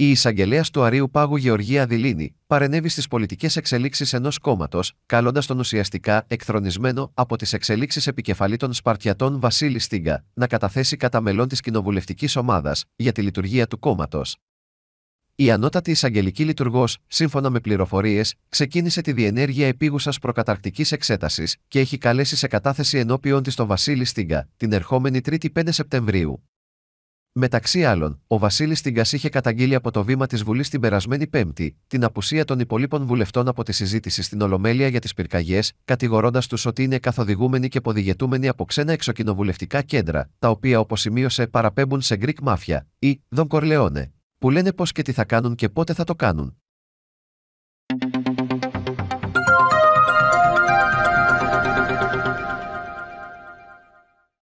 Η εισαγγελέα του Αρίου Πάγου Γεωργία Διλίνη παρενέβη στις πολιτικές εξελίξεις ενός κόμματος, καλώντας τον ουσιαστικά εκθρονισμένο από τις εξελίξεις επικεφαλή των Σπαρτιατών Βασίλη Στίγκα να καταθέσει κατά μελών της κοινοβουλευτικής ομάδας για τη λειτουργία του κόμματος. Η ανώτατη εισαγγελική λειτουργός, σύμφωνα με πληροφορίες, ξεκίνησε τη διενέργεια επίγουσας προκαταρκτικής εξέτασης και έχει καλέσει σε κατάθεση ενώπιον της τον Βασίλη Στίγκα την ερχόμενη 3η 5 Σεπτεμβρίου Μεταξύ άλλων, ο Βασίλης Τιγκα είχε καταγγείλει από το βήμα της Βουλής την περασμένη Πέμπτη την απουσία των υπολείπων βουλευτών από τη συζήτηση στην Ολομέλεια για τις πυρκαγιές, κατηγορώντας τους ότι είναι καθοδηγούμενοι και ποδηγετούμενοι από ξένα εξοκοινοβουλευτικά κέντρα, τα οποία, όπως σημείωσε, παραπέμπουν σε Greek Mafia ή Don Corleone, που λένε πώς και τι θα κάνουν και πότε θα το κάνουν.